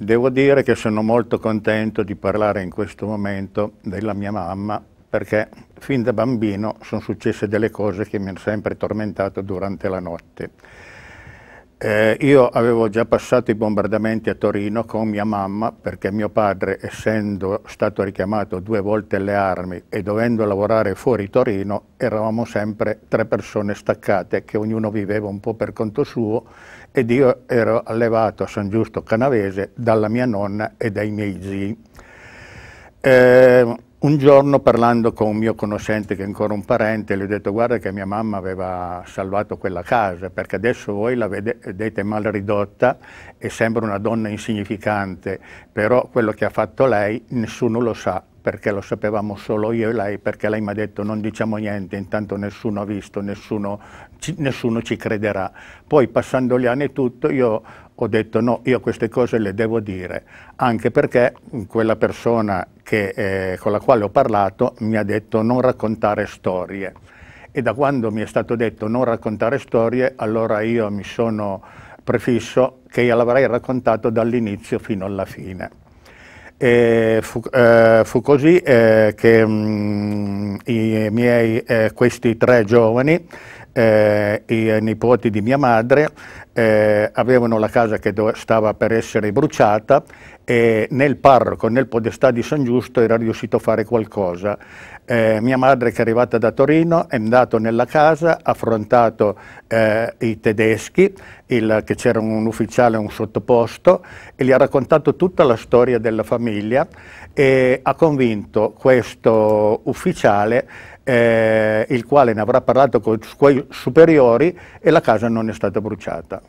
Devo dire che sono molto contento di parlare in questo momento della mia mamma perché fin da bambino sono successe delle cose che mi hanno sempre tormentato durante la notte. Eh, io avevo già passato i bombardamenti a Torino con mia mamma perché mio padre, essendo stato richiamato due volte alle armi e dovendo lavorare fuori Torino, eravamo sempre tre persone staccate che ognuno viveva un po' per conto suo ed io ero allevato a San Giusto Canavese dalla mia nonna e dai miei zii. Eh, un giorno parlando con un mio conoscente che è ancora un parente, gli ho detto guarda che mia mamma aveva salvato quella casa perché adesso voi la vedete mal ridotta e sembra una donna insignificante, però quello che ha fatto lei nessuno lo sa perché lo sapevamo solo io e lei, perché lei mi ha detto non diciamo niente, intanto nessuno ha visto, nessuno ci, nessuno ci crederà. Poi passando gli anni e tutto io ho detto no, io queste cose le devo dire, anche perché quella persona che, eh, con la quale ho parlato mi ha detto non raccontare storie e da quando mi è stato detto non raccontare storie allora io mi sono prefisso che io l'avrei raccontato dall'inizio fino alla fine. Fu, eh, fu, così eh, che mh, mm, i miei, eh, questi tre giovani, eh, i nipoti di mia madre, eh, avevano la casa che stava per essere bruciata e nel parroco, nel podestà di San Giusto era riuscito a fare qualcosa. Eh, mia madre che è arrivata da Torino è andata nella casa, ha affrontato eh, i tedeschi, il, che c'era un ufficiale, un sottoposto, e gli ha raccontato tutta la storia della famiglia e ha convinto questo ufficiale eh, il quale ne avrà parlato con i suoi superiori e la casa non è stata bruciata.